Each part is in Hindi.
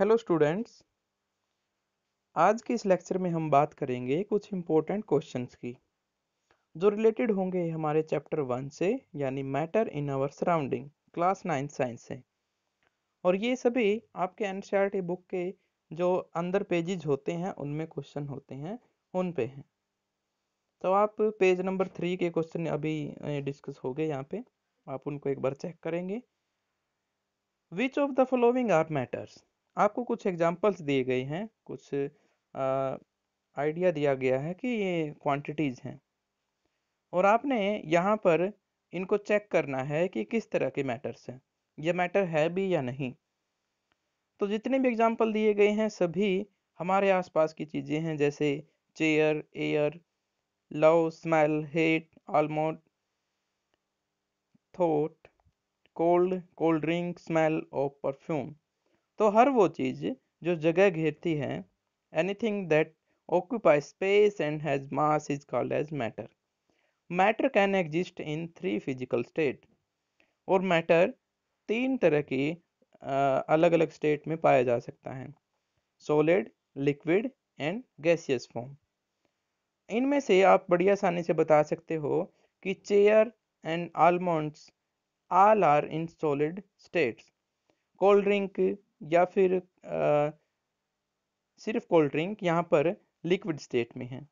हेलो स्टूडेंट्स आज के इस लेक्चर में हम बात करेंगे कुछ इम्पोर्टेंट क्वेश्चंस की जो रिलेटेड होंगे हमारे चैप्टर वन से यानी matter in our surrounding class ninth science से और ये सभी आपके एन बुक के जो अंदर पेजेज होते हैं उनमें क्वेश्चन होते हैं उन पे हैं तो आप पेज नंबर थ्री के क्वेश्चन अभी डिस्कस हो गए यहाँ पे आप उनको एक बार चेक करेंगे which of the following are matters आपको कुछ एग्जाम्पल्स दिए गए हैं कुछ आइडिया दिया गया है कि ये क्वांटिटीज़ हैं और आपने यहाँ पर इनको चेक करना है कि किस तरह के मैटर्स हैं ये मैटर है भी या नहीं तो जितने भी एग्जाम्पल दिए गए हैं सभी हमारे आसपास की चीज़ें हैं जैसे chair air love smell hate almond thought cold cold drink smell और परफ्यूम तो हर वो चीज़ जो जगह घेरती है anything that occupy space and has mass is called as matter matter can exist in three physical state और मैटर तीन तरह की अलग अलग स्टेट में पाया जा सकता है solid liquid and gaseous form इनमें से आप बड़ी आसानी से बता सकते हो कि chair and almonds all are in solid states cold drink या फिर आ, सिर्फ कोल्ड ड्रिंक यहाँ पर लिक्विड स्टेट में है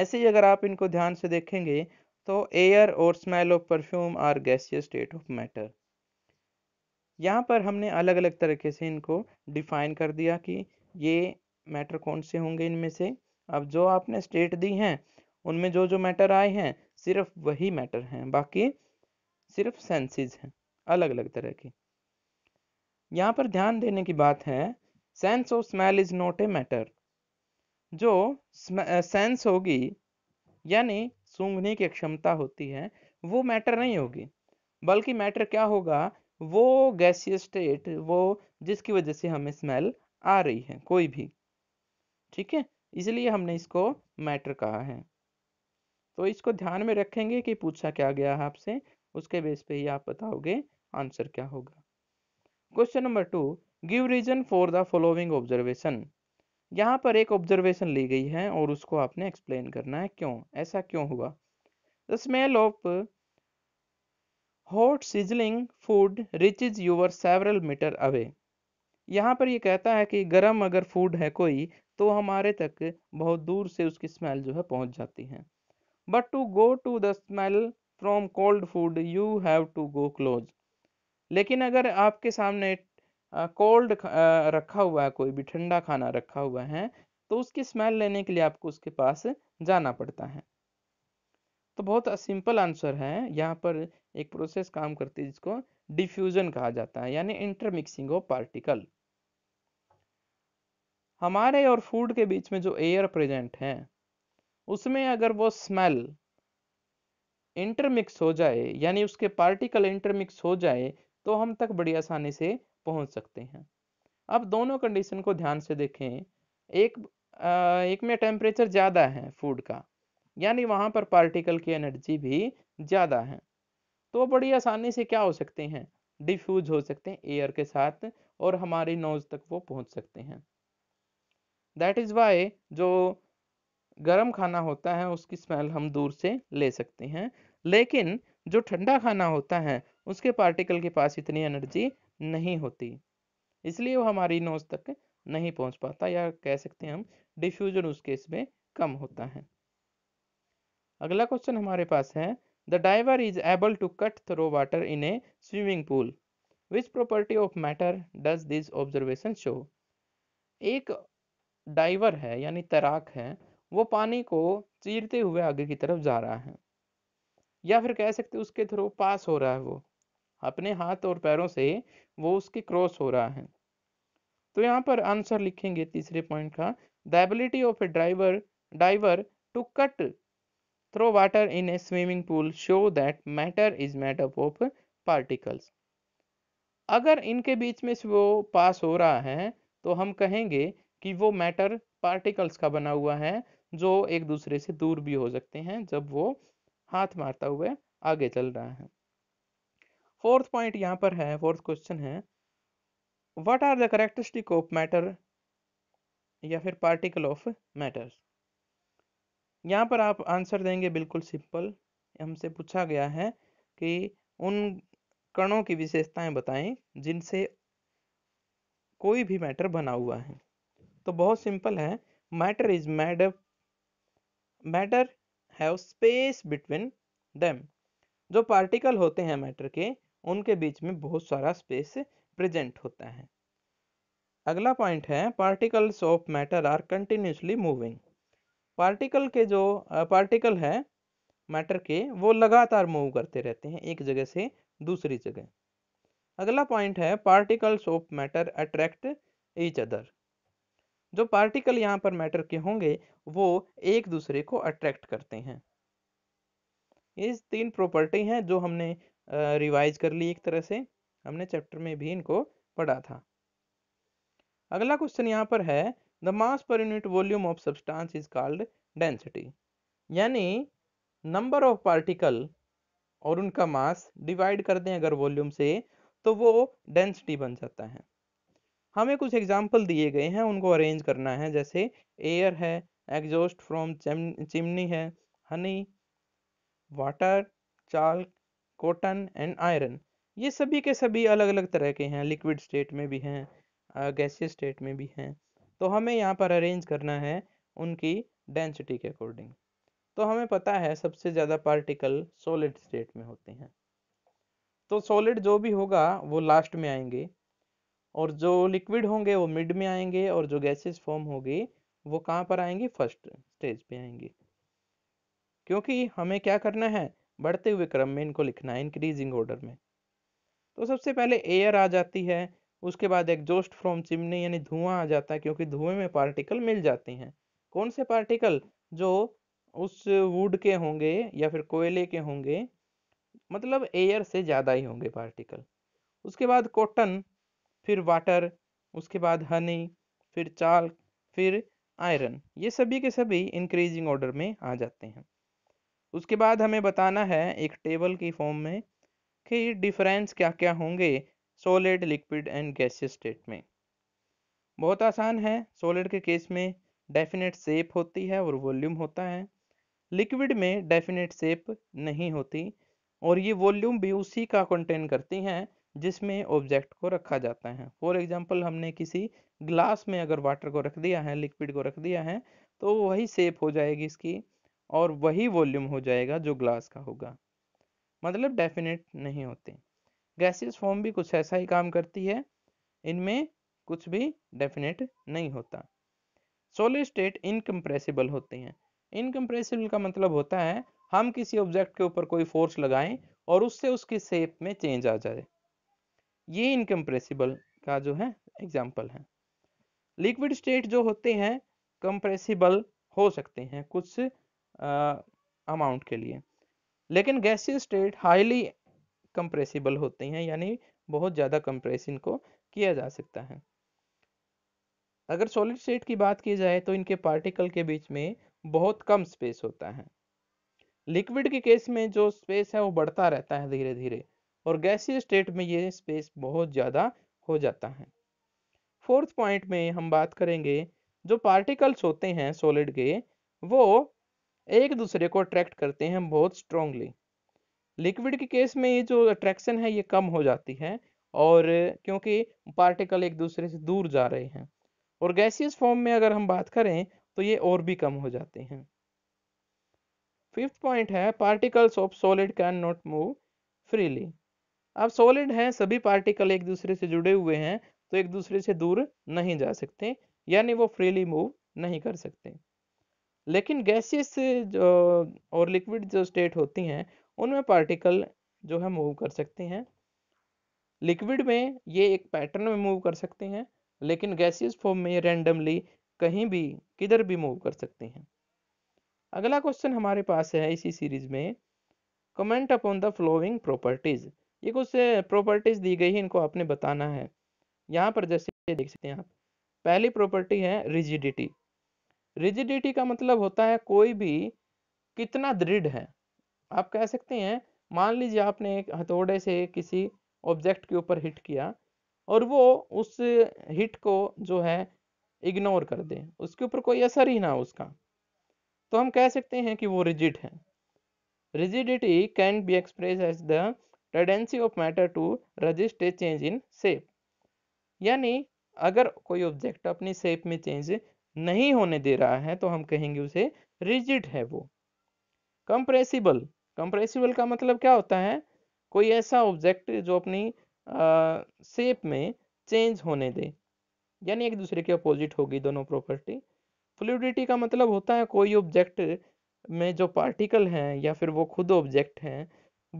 ऐसे ही अगर आप इनको ध्यान से देखेंगे तो एयर और smell of perfume are gaseous state of matter यहाँ पर हमने अलग अलग तरीके से इनको डिफाइन कर दिया कि ये मैटर कौन से होंगे इनमें से अब जो आपने स्टेट दी हैं उनमें जो जो मैटर आए हैं सिर्फ वही मैटर हैं बाकी सिर्फ सेंसेस हैं अलग अलग तरह की यहाँ पर ध्यान देने की बात है sense of smell is not a matter जो सेंस होगी यानी सूंघने की क्षमता होती है वो मैटर नहीं होगी बल्कि मैटर क्या होगा वो गैसीय स्टेट वो जिसकी वजह से हमें स्मेल आ रही है कोई भी ठीक है इसलिए हमने इसको मैटर कहा है तो इसको ध्यान में रखेंगे कि पूछा क्या गया है आपसे उसके बेस पे ही आप बताओगे आंसर क्या होगा question number two give reason for the following observation यहाँ पर एक ऑब्जर्वेशन ली गई है और उसको आपने एक्सप्लेन करना है क्यों ऐसा क्यों हुआ the smell of hot sizzling food reach is your several metre away यहाँ पर ये कहता है कि गर्म अगर फूड है कोई तो हमारे तक बहुत दूर से उसकी स्मेल जो है पहुँच जाती है but to go to the smell from cold food you have to go close लेकिन अगर आपके सामने कोल्ड रखा हुआ है कोई भी ठंडा खाना रखा हुआ है तो उसकी स्मेल लेने के लिए आपको उसके पास जाना पड़ता है तो बहुत सिंपल आंसर है यहाँ पर एक प्रोसेस काम करती है जिसको डिफ्यूजन कहा जाता है यानी इंटरमिक्सिंग ऑफ पार्टिकल हमारे और फूड के बीच में जो एयर प्रेजेंट है उसमें अगर वो स्मेल इंटरमिक्स हो जाए यानी उसके पार्टिकल इंटरमिक्स हो जाए तो हम तक बड़ी आसानी से पहुंच सकते हैं अब दोनों कंडीशन को ध्यान से देखें एक आ, एक में टेम्परेचर ज़्यादा है फूड का यानी वहाँ पर पार्टिकल की एनर्जी भी ज़्यादा है तो बड़ी आसानी से क्या हो सकते हैं डिफ्यूज हो सकते हैं एयर के साथ और हमारी नोज तक वो पहुँच सकते हैं दैट इज़ वाई जो गर्म खाना होता है उसकी स्मेल हम दूर से ले सकते हैं लेकिन जो ठंडा खाना होता है उसके पार्टिकल के पास इतनी एनर्जी नहीं होती इसलिए वो हमारी नोज तक नहीं पहुंच पाता या कह सकते हैं हम डिफ्यूजन उस केस में कम होता है अगला क्वेश्चन हमारे पास है the diver is able to cut through water in a swimming pool which property of matter does this observation show एक डाइवर है यानी तैराक है वो पानी को चीरते हुए आगे की तरफ जा रहा है या फिर कह सकते उसके थ्रू पास हो रहा है वो अपने हाथ और पैरों से वो उसके क्रॉस हो रहा है तो यहाँ पर आंसर लिखेंगे तीसरे पॉइंट का the ability of a driver diver to cut through water in a swimming pool show that matter is made up of particles अगर इनके बीच में से वो पास हो रहा है तो हम कहेंगे कि वो मैटर पार्टिकल्स का बना हुआ है जो एक दूसरे से दूर भी हो सकते हैं जब वो हाथ मारता हुआ आगे चल रहा है फोर्थ पॉइंट यहाँ पर है फोर्थ क्वेश्चन है what are the characteristic of matter या फिर पार्टिकल ऑफ मैटर यहाँ पर आप आंसर देंगे बिल्कुल सिंपल हमसे पूछा गया है कि उन कणों की विशेषताएं बताएं जिनसे कोई भी मैटर बना हुआ है तो बहुत सिंपल है matter is made matter have space between them जो पार्टिकल होते हैं मैटर के उनके बीच में बहुत सारा स्पेस प्रेजेंट होता है अगला पॉइंट है particles of matter are continuously moving particle के जो पार्टिकल है मैटर के वो लगातार मूव करते रहते हैं एक जगह से दूसरी जगह अगला पॉइंट है particles of matter attract each other जो पार्टिकल यहाँ पर मैटर के होंगे वो एक दूसरे को अट्रैक्ट करते हैं ये तीन प्रॉपर्टी हैं जो हमने रिवाइज कर ली एक तरह से हमने चैप्टर में भी इनको पढ़ा था अगला क्वेश्चन यहाँ पर है द मास पर unit volume of substance is called density यानी नंबर ऑफ पार्टिकल और उनका मास डिवाइड कर दें अगर वॉल्यूम से तो वो डेंसिटी बन जाता है हमें कुछ एग्जाम्पल दिए गए हैं उनको अरेंज करना है जैसे एयर है एग्जॉस्ट फ्रॉम चिमनी है honey water chalk cotton and iron ये सभी के सभी अलग अलग तरह के हैं लिक्विड स्टेट में भी हैं गैसियस स्टेट में भी हैं तो हमें यहाँ पर अरेंज करना है उनकी डेंसिटी के अकॉर्डिंग तो हमें पता है सबसे ज़्यादा पार्टिकल सॉलिड स्टेट में होते हैं तो सॉलिड जो भी होगा वो लास्ट में आएंगे और जो लिक्विड होंगे वो मिड में आएंगे और जो गैसेस फॉर्म होगी वो कहाँ पर आएंगे फर्स्ट स्टेज पे आएंगे क्योंकि हमें क्या करना है बढ़ते हुए क्रम में इनको लिखना है इंक्रीजिंग ऑर्डर में तो सबसे पहले एयर आ जाती है उसके बाद एग्जोस्ट फ्रॉम चिमनी यानी धुआं आ जाता है क्योंकि धुएं में पार्टिकल मिल जाते हैं कौन से पार्टिकल जो उस वुड के होंगे या फिर कोयले के होंगे मतलब एयर से ज़्यादा ही होंगे पार्टिकल उसके बाद कॉटन फिर वाटर उसके बाद हनी फिर चाल फिर आयरन ये सभी के सभी इंक्रीजिंग ऑर्डर में आ जाते हैं उसके बाद हमें बताना है एक टेबल की फॉर्म में कि डिफरेंस क्या क्या होंगे solid liquid and gaseous state में बहुत आसान है सॉलिड के केस में डेफिनेट सेप होती है और वॉल्यूम होता है लिक्विड में डेफिनेट सेप नहीं होती और ये वॉल्यूम भी उसी का कंटेन करती हैं जिसमें ऑब्जेक्ट को रखा जाता है फॉर एग्जाम्पल हमने किसी ग्लास में अगर वाटर को रख दिया है लिक्विड को रख दिया है तो वही सेप हो जाएगी इसकी और वही वॉल्यूम हो जाएगा जो ग्लास का होगा मतलब डेफिनेट नहीं होते गैसियस फॉर्म भी कुछ ऐसा ही काम करती है इनमें कुछ भी डेफिनेट नहीं होता सोलिड स्टेट इनकम्प्रेसिबल होते हैं इनकम्प्रेसिबल का मतलब होता है हम किसी ऑब्जेक्ट के ऊपर कोई फोर्स लगाएं और उससे उसकी शेप में चेंज आ जाए ये इनकम्प्रेसिबल का जो है एग्जाम्पल है लिक्विड स्टेट जो होते हैं कंप्रेसिबल हो सकते हैं कुछ अमाउंट के लिए लेकिन गैसी स्टेट हाईली कंप्रेसिबल होती हैं यानी बहुत ज़्यादा कंप्रेस इनको किया जा सकता है अगर सॉलिड स्टेट की बात की जाए तो इनके पार्टिकल के बीच में बहुत कम स्पेस होता है लिक्विड के केस में जो स्पेस है वो बढ़ता रहता है धीरे धीरे और गैसी स्टेट में ये स्पेस बहुत ज़्यादा हो जाता है फोर्थ पॉइंट में हम बात करेंगे जो पार्टिकल्स होते हैं सॉलिड के वो एक दूसरे को अट्रैक्ट करते हैं बहुत स्ट्रांगली लिक्विड के केस में ये जो अट्रैक्शन है ये कम हो जाती है और क्योंकि पार्टिकल एक दूसरे से दूर जा रहे हैं और गैसियस फॉर्म में अगर हम बात करें तो ये और भी कम हो जाते हैं फिफ्थ पॉइंट है particles of solid can not move freely अब सॉलिड हैं सभी पार्टिकल एक दूसरे से जुड़े हुए हैं तो एक दूसरे से दूर नहीं जा सकते यानी वो फ्रीली मूव नहीं कर सकते लेकिन जो और लिक्विड जो स्टेट होती हैं उनमें पार्टिकल जो है मूव कर सकते हैं लिक्विड में ये एक पैटर्न में मूव कर सकते हैं लेकिन गैसियस फॉर्म में रैंडमली कहीं भी किधर भी मूव कर सकते हैं अगला क्वेश्चन हमारे पास है इसी सीरीज में comment upon the following properties ये कुछ प्रॉपर्टीज दी गई है इनको आपने बताना है यहाँ पर जैसे देख सकते हैं आप पहली प्रॉपर्टी है रिजिडिटी रिजिडिटी का मतलब होता है कोई भी कितना दृढ़ है आप कह सकते हैं मान लीजिए आपने एक हथौड़े से किसी ऑब्जेक्ट के ऊपर हिट किया और वो उस हिट को जो है इग्नोर कर दे उसके ऊपर कोई असर ही ना उसका तो हम कह सकते हैं कि वो रिजिड है rigidity can be express as the tendency of matter to resist a change in shape यानी अगर कोई ऑब्जेक्ट अपनी शेप में चेंज नहीं होने दे रहा है तो हम कहेंगे उसे रिजिड है वो कंप्रेसिबल कंप्रेसिबल का मतलब क्या होता है कोई ऐसा ऑब्जेक्ट जो अपनी शेप में चेंज होने दे यानी एक दूसरे के अपोजिट होगी दोनों प्रॉपर्टी फ्लूडिटी का मतलब होता है कोई ऑब्जेक्ट में जो पार्टिकल हैं या फिर वो खुद ऑब्जेक्ट हैं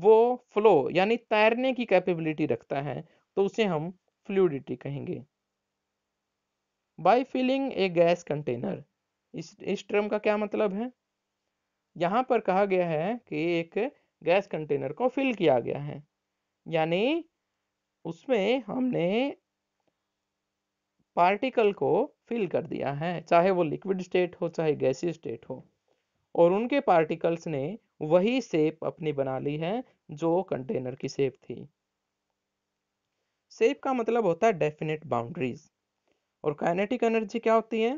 वो फ्लो यानी तैरने की कैपेबिलिटी रखता है तो उसे हम फ्लूडिटी कहेंगे by filling a gas container इस टर्म का क्या मतलब है यहाँ पर कहा गया है कि एक गैस कंटेनर को फिल किया गया है यानी उसमें हमने पार्टिकल को फिल कर दिया है चाहे वो लिक्विड स्टेट हो चाहे गैसी स्टेट हो और उनके पार्टिकल्स ने वही सेप अपनी बना ली है जो कंटेनर की सेप थी सेप का मतलब होता है डेफिनेट बाउंड्रीज और काइनेटिक एनर्जी क्या होती है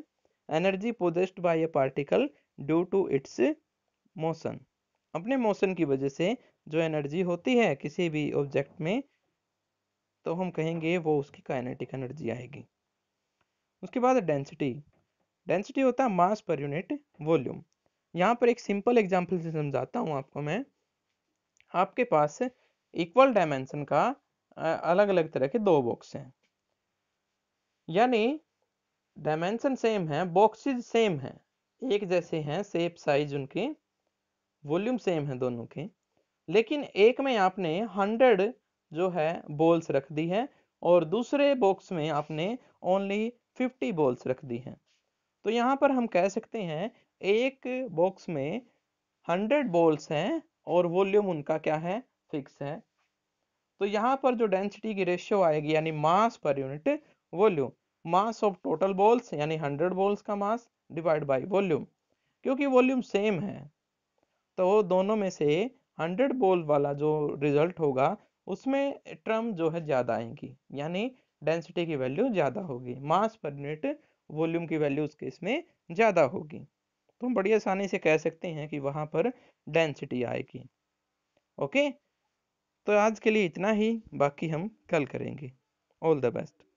energy possessed by a particle due to its motion अपने मोशन की वजह से जो एनर्जी होती है किसी भी ऑब्जेक्ट में तो हम कहेंगे वो उसकी काइनेटिक एनर्जी आएगी उसके बाद डेंसिटी डेंसिटी होता है मास पर यूनिट वॉल्यूम यहाँ पर एक सिंपल एग्जाम्पल से समझाता हूँ आपको मैं आपके पास इक्वल डायमेंशन का अलग अलग तरह के दो बॉक्स हैं यानी डायमेंशन सेम है बॉक्सेज सेम है एक जैसे हैं सेप साइज उनके वॉल्यूम सेम है दोनों के लेकिन एक में आपने हंड्रेड जो है बॉल्स रख दी है और दूसरे बॉक्स में आपने ओनली फिफ्टी बॉल्स रख दी हैं तो यहाँ पर हम कह सकते हैं एक बॉक्स में हंड्रेड बॉल्स हैं और वॉल्यूम उनका क्या है फिक्स है तो यहाँ पर जो डेंसिटी की रेशियो आएगी यानी मास पर unit volume mass of total balls यानी 100 बॉल्स का मास डिवाइड बाय वॉल्यूम क्योंकि वॉल्यूम सेम है तो दोनों में से 100 बॉल वाला जो रिजल्ट होगा उसमें टर्म जो है ज़्यादा आएंगी यानी डेंसिटी की वैल्यू ज़्यादा होगी मास पर यूनिट वॉल्यूम की वैल्यू उसके इसमें ज़्यादा होगी तो हम बड़ी आसानी से कह सकते हैं कि वहाँ पर डेंसिटी आएगी ओके तो आज के लिए इतना ही बाकी हम कल करेंगे ऑल द बेस्ट